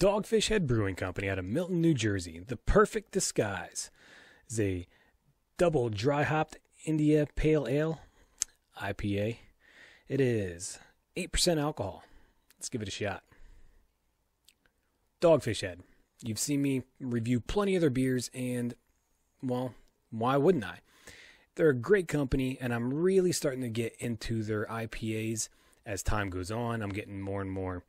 Dogfish Head Brewing Company out of Milton, New Jersey. The Perfect Disguise is a double dry hopped India Pale Ale IPA. It is 8% alcohol. Let's give it a shot. Dogfish Head. You've seen me review plenty of their beers, and, well, why wouldn't I? They're a great company, and I'm really starting to get into their IPAs as time goes on. I'm getting more and more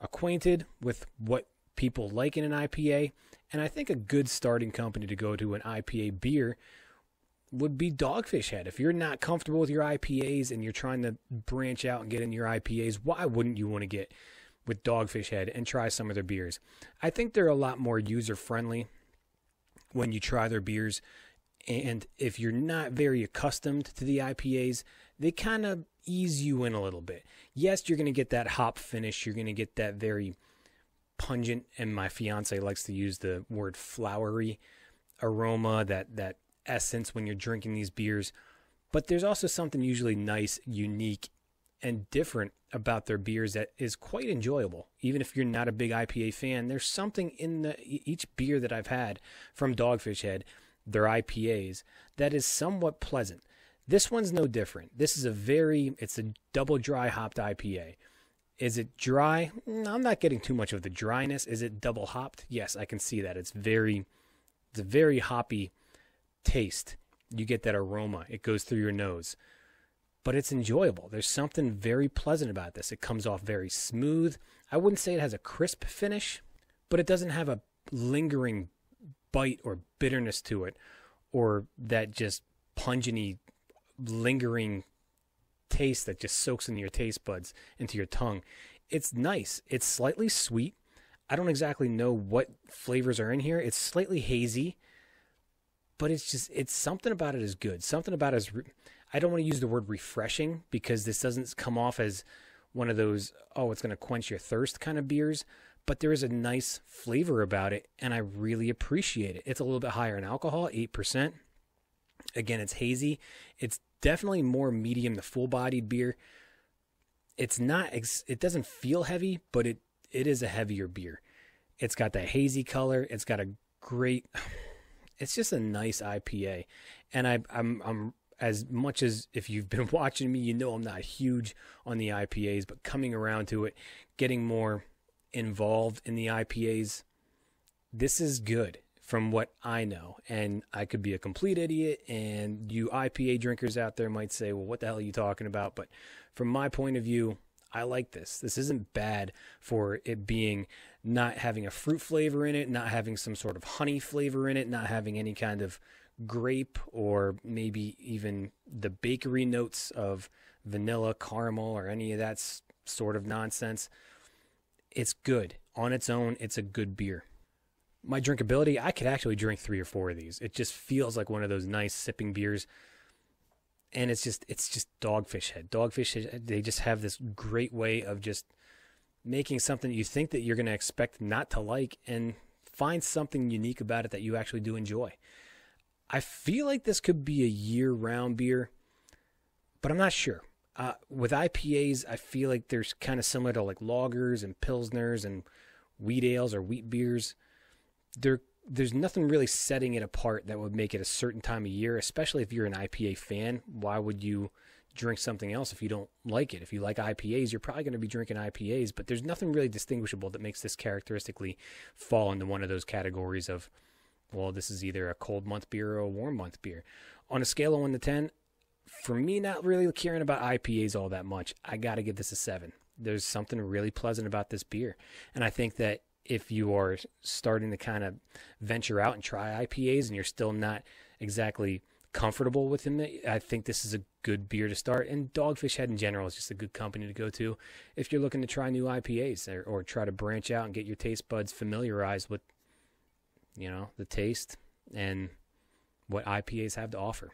acquainted with what people like in an IPA. And I think a good starting company to go to an IPA beer would be Dogfish Head. If you're not comfortable with your IPAs and you're trying to branch out and get in your IPAs, why wouldn't you want to get with Dogfish Head and try some of their beers? I think they're a lot more user friendly when you try their beers. And if you're not very accustomed to the IPAs, they kind of ease you in a little bit. Yes, you're going to get that hop finish. You're going to get that very pungent, and my fiance likes to use the word flowery aroma, that, that essence when you're drinking these beers. But there's also something usually nice, unique, and different about their beers that is quite enjoyable. Even if you're not a big IPA fan, there's something in the, each beer that I've had from Dogfish Head, their IPAs, that is somewhat pleasant. This one's no different. This is a very, it's a double dry hopped IPA. Is it dry? Mm, I'm not getting too much of the dryness. Is it double hopped? Yes, I can see that. It's very, it's a very hoppy taste. You get that aroma. It goes through your nose, but it's enjoyable. There's something very pleasant about this. It comes off very smooth. I wouldn't say it has a crisp finish, but it doesn't have a lingering bite or bitterness to it, or that just pungenty lingering taste that just soaks into your taste buds, into your tongue. It's nice. It's slightly sweet. I don't exactly know what flavors are in here. It's slightly hazy, but it's just it's something about it is good. Something about it is re- I don't want to use the word refreshing because this doesn't come off as one of those oh it's going to quench your thirst kind of beers, but there is a nice flavor about it and I really appreciate it. It's a little bit higher in alcohol, 8%. Again, it's hazy. It's definitely more medium to full bodied beer. It's not, it doesn't feel heavy, but it, it is a heavier beer. It's got that hazy color. It's got a great, it's just a nice IPA. And I, I'm, I'm as much as if you've been watching me, you know I'm not huge on the IPAs, but coming around to it, getting more involved in the IPAs, this is good from what I know. And I could be a complete idiot, and you IPA drinkers out there might say, well, what the hell are you talking about? But from my point of view, I like this. This isn't bad for it being not having a fruit flavor in it, not having some sort of honey flavor in it, not having any kind of grape or maybe even the bakery notes of vanilla, caramel, or any of that sort of nonsense. It's good. On its own, it's a good beer my drinkability, I could actually drink three or four of these. It just feels like one of those nice sipping beers. And it's just it's just dogfish head. Dogfish head, they just have this great way of just making something you think that you're going to expect not to like and find something unique about it that you actually do enjoy. I feel like this could be a year-round beer, but I'm not sure. Uh, with IPAs, I feel like they're kind of similar to like lagers and pilsners and wheat ales or wheat beers there there's nothing really setting it apart that would make it a certain time of year, especially if you're an IPA fan. Why would you drink something else if you don't like it? If you like IPAs, you're probably going to be drinking IPAs, but there's nothing really distinguishable that makes this characteristically fall into one of those categories of, well, this is either a cold month beer or a warm month beer. On a scale of 1 to 10, for me, not really caring about IPAs all that much, I got to give this a 7. There's something really pleasant about this beer. And I think that if you are starting to kind of venture out and try IPAs and you're still not exactly comfortable with them, eh, I think this is a good beer to start. And Dogfish Head in general is just a good company to go to if you're looking to try new IPAs or, or try to branch out and get your taste buds familiarized with, you know, the taste and what IPAs have to offer.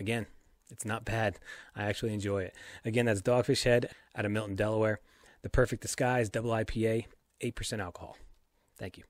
Again, it's not bad. I actually enjoy it. Again, that's Dogfish Head out of Milton, Delaware. The Perfect Disguise Double IPA, 8% alcohol. Thank you.